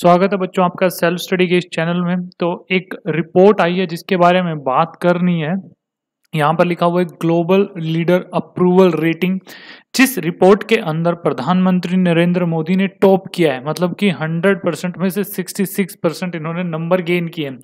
स्वागत है बच्चों आपका सेल्फ स्टडी के इस चैनल में तो एक रिपोर्ट आई है जिसके बारे में बात करनी है यहाँ पर लिखा हुआ है ग्लोबल लीडर अप्रूवल रेटिंग जिस रिपोर्ट के अंदर प्रधानमंत्री नरेंद्र मोदी ने टॉप किया है मतलब कि 100 परसेंट में से 66 परसेंट इन्होंने नंबर गेन किए हैं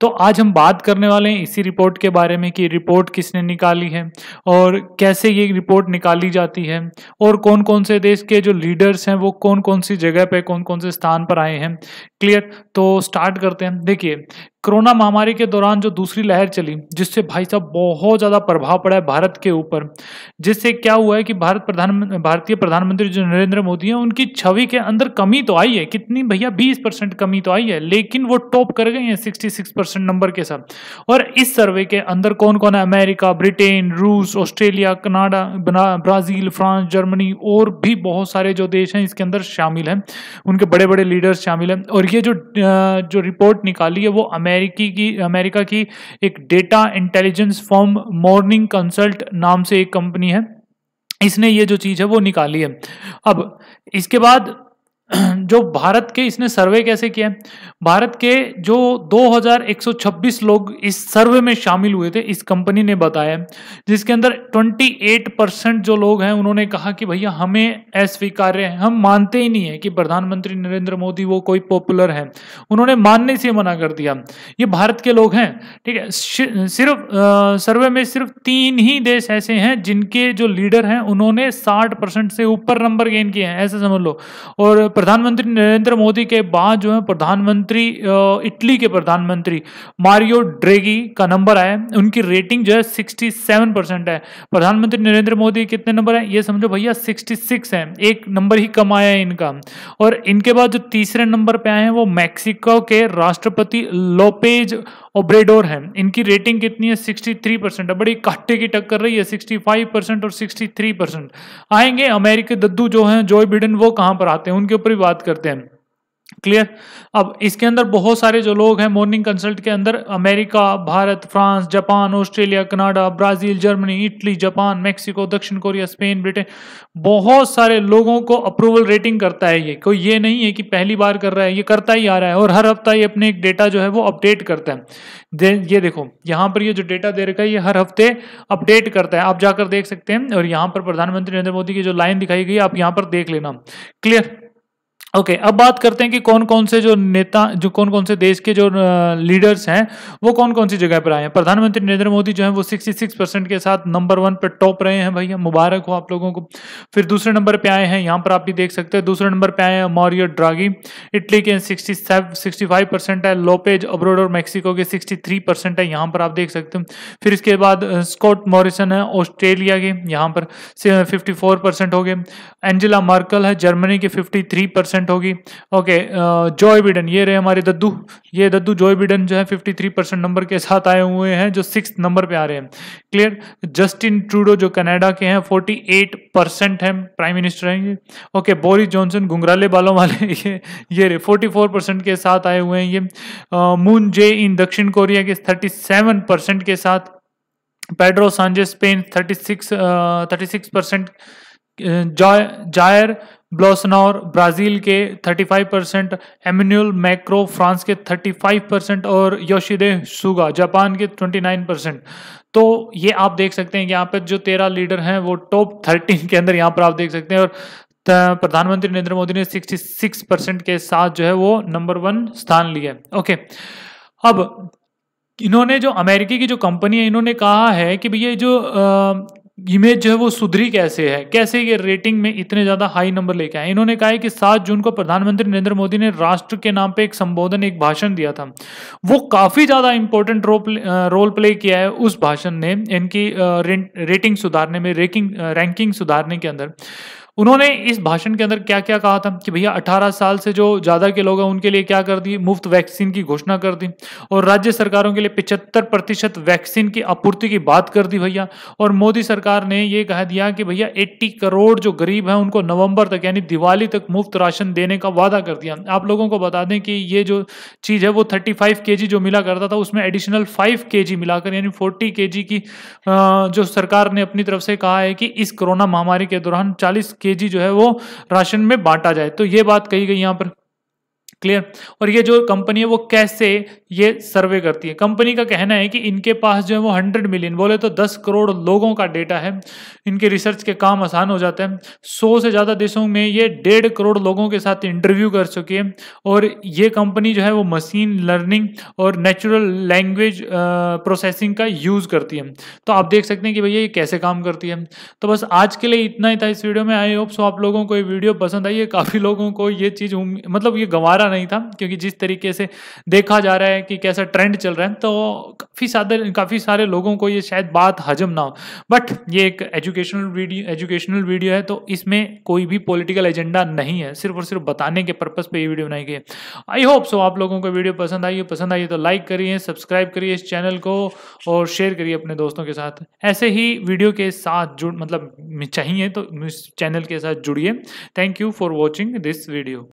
तो आज हम बात करने वाले हैं इसी रिपोर्ट के बारे में कि रिपोर्ट किसने निकाली है और कैसे ये रिपोर्ट निकाली जाती है और कौन कौन से देश के जो लीडर्स हैं वो कौन कौन सी जगह पर कौन कौन से स्थान पर आए हैं क्लियर तो स्टार्ट करते हैं देखिए कोरोना महामारी के दौरान जो दूसरी लहर चली जिससे भाई साहब बहुत ज़्यादा प्रभाव पड़ा है भारत के ऊपर जिससे क्या हुआ है कि भारत प्रधान भारतीय प्रधानमंत्री जो नरेंद्र मोदी हैं उनकी छवि के अंदर कमी तो आई है कितनी भैया 20 परसेंट कमी तो आई है लेकिन वो टॉप कर गए हैं 66 परसेंट नंबर के साथ और इस सर्वे के अंदर कौन कौन है अमेरिका ब्रिटेन रूस Australia Canada Brazil France Germany और भी बहुत सारे जो देश हैं इसके अंदर शामिल हैं उनके बड़े बड़े लीडर्स शामिल हैं और ये जो जो रिपोर्ट निकाली है वो अमेरिकी की अमेरिका की एक data intelligence firm Morning Consult नाम से एक कंपनी है इसने ये जो चीज़ है वो निकाली है अब इसके बाद जो भारत के इसने सर्वे कैसे किया भारत के जो 2126 लोग इस सर्वे में शामिल हुए थे इस कंपनी ने बताया जिसके अंदर 28 परसेंट जो लोग हैं उन्होंने कहा कि भैया हमें अस्वीकार्य है हम मानते ही नहीं है कि प्रधानमंत्री नरेंद्र मोदी वो कोई पॉपुलर है उन्होंने मानने से मना कर दिया ये भारत के लोग हैं ठीक है सिर्फ सर्वे में सिर्फ तीन ही देश ऐसे हैं जिनके जो लीडर हैं उन्होंने साठ से ऊपर नंबर गेन किए हैं ऐसे समझ लो और प्रधानमंत्री नरेंद्र मोदी के बाद जो है प्रधानमंत्री इटली के प्रधानमंत्री मारियो ड्रेगी का नंबर आया उनकी रेटिंग जो है 67 परसेंट है प्रधानमंत्री नरेंद्र मोदी कितने नंबर है ये समझो भैया 66 है एक नंबर ही कम आया है इनका और इनके बाद जो तीसरे नंबर पे आए हैं वो मैक्सिको के राष्ट्रपति लोपेज और ब्रेडोर है इनकी रेटिंग कितनी है 63 परसेंट बड़ी काटे की टक्कर रही है 65 परसेंट और 63 परसेंट आएंगे अमेरिकी दद्दू जो हैं जो बिडन वो कहाँ पर आते हैं उनके ऊपर भी बात करते हैं क्लियर अब इसके अंदर बहुत सारे जो लोग हैं मॉर्निंग कंसल्ट के अंदर America Bharat France Japan Australia Canada Brazil Germany Italy Japan Mexico दक्षिण कोरिया स्पेन ब्रिटेन बहुत सारे लोगों को अप्रूवल रेटिंग करता है ये कोई ये नहीं है कि पहली बार कर रहा है ये करता ही आ रहा है और हर हफ्ता ये अपने एक डेटा जो है वो अपडेट करता है दे, ये देखो यहाँ पर ये जो डेटा दे रखा है ये हर हफ्ते अपडेट करता है आप जाकर देख सकते हैं और यहाँ पर प्रधानमंत्री नरेंद्र मोदी की जो लाइन दिखाई गई आप यहाँ पर देख लेना क्लियर ओके okay, अब बात करते हैं कि कौन कौन से जो नेता जो कौन कौन से देश के जो लीडर्स हैं वो कौन कौन सी जगह पर आए हैं प्रधानमंत्री नरेंद्र मोदी जो है वो 66 परसेंट के साथ नंबर वन पर टॉप रहे हैं भैया मुबारक हो आप लोगों को फिर दूसरे नंबर पे आए हैं यहाँ पर आप भी देख सकते हैं दूसरे नंबर पर आए हैं मॉरियो ड्रागी इटली के सिक्सटी सिक्सटी फाइव परसेंट है लोपेज अब्रोड और मैक्सिको के सिक्सटी थ्री परसेंट है यहाँ पर आप देख सकते हैं फिर इसके बाद स्कॉट मॉरिसन है ऑस्ट्रेलिया के यहाँ पर फिफ्टी फोर परसेंट हो गए एंजिला मार्कल है जर्मनी के फिफ्टी थ्री परसेंट परसेंट होगी ओके जॉय बिडन ये रहे हमारे दद्दू ये दद्दू जॉय बिडन जो है फिफ्टी थ्री परसेंट नंबर के साथ आए हुए हैं जो सिक्स नंबर पे आ रहे हैं क्लियर जस्टिन ट्रूडो जो कनाडा के हैं फोर्टी एट परसेंट है प्राइम मिनिस्टर हैं ये ओके बोरिस जॉनसन घुंघराले बालों वाले ये ये रहे फोर्टी फोर परसेंट के साथ आए हुए हैं ये मून जे इन दक्षिण कोरिया के थर्टी सेवन परसेंट के साथ Pedro Sanchez Spain thirty six thirty six percent Jair Bolsonaro Brazil के 35 परसेंट एमिन्यूल मैक्रो फ्रांस के 35 परसेंट और योशिदे सुगा जापान के 29 परसेंट तो ये आप देख सकते हैं कि यहाँ पर जो तेरह लीडर हैं वो टॉप थर्टीन के अंदर यहाँ पर आप देख सकते हैं और प्रधानमंत्री नरेंद्र मोदी ने 66 परसेंट के साथ जो है वो नंबर वन स्थान लिया ओके अब इन्होंने जो अमेरिकी की जो कंपनी है इन्होंने कहा है कि भैया जो इमेज जो है वो सुधरी कैसे है कैसे ये रेटिंग में इतने ज़्यादा हाई नंबर लेके आए इन्होंने कहा है कि सात जून को प्रधानमंत्री नरेंद्र मोदी ने राष्ट्र के नाम पे एक संबोधन एक भाषण दिया था वो काफ़ी ज़्यादा इंपॉर्टेंट रोल प्ले किया है उस भाषण ने इनकी रेटिंग सुधारने में रेकिंग रैंकिंग सुधारने के अंदर उन्होंने इस भाषण के अंदर क्या क्या कहा था कि भैया 18 साल से जो ज़्यादा के लोग हैं उनके लिए क्या कर दी मुफ्त वैक्सीन की घोषणा कर दी और राज्य सरकारों के लिए 75 प्रतिशत वैक्सीन की आपूर्ति की बात कर दी भैया और मोदी सरकार ने ये कह दिया कि भैया एट्टी करोड़ जो गरीब हैं उनको नवंबर तक यानी दिवाली तक मुफ्त राशन देने का वादा कर दिया आप लोगों को बता दें कि ये जो चीज़ है वो थर्टी फाइव जो मिला करता था उसमें एडिशनल फाइव के मिलाकर यानी फोर्टी के की जो सरकार ने अपनी तरफ से कहा है कि इस कोरोना महामारी के दौरान चालीस केजी जो है वो राशन में बांटा जाए तो ये बात कही गई यहाँ पर क्लियर और ये जो कंपनी है वो कैसे ये सर्वे करती है कंपनी का कहना है कि इनके पास जो है वो हंड्रेड मिलियन बोले तो दस करोड़ लोगों का डेटा है इनके रिसर्च के काम आसान हो जाते हैं सौ से ज़्यादा देशों में ये डेढ़ करोड़ लोगों के साथ इंटरव्यू कर चुकी है और ये कंपनी जो है वो मशीन लर्निंग और नेचुरल लैंग्वेज प्रोसेसिंग का यूज़ करती है तो आप देख सकते हैं कि भैया ये कैसे काम करती है तो बस आज के लिए इतना ही था इस वीडियो में आई होप सो आप लोगों को ये वीडियो पसंद आई है काफ़ी लोगों को ये चीज़ मतलब ये गंवारा नहीं था क्योंकि जिस तरीके से देखा जा रहा है कि कैसा ट्रेंड चल रहा है तो काफ़ी सारे काफ़ी सारे लोगों को ये शायद बात हजम ना हो बट ये एक एजुकेशनल वीडियो एजुकेशनल वीडियो है तो इसमें कोई भी पॉलिटिकल एजेंडा नहीं है सिर्फ और सिर्फ बताने के पर्पज़ पर ये वीडियो बनाई गई है आई होप सो आप लोगों को वीडियो पसंद आई है पसंद आई तो लाइक करिए सब्सक्राइब करिए इस चैनल को और शेयर करिए अपने दोस्तों के साथ ऐसे ही वीडियो के साथ जुड़ मतलब चाहिए तो चैनल के साथ जुड़िए thank you for watching this video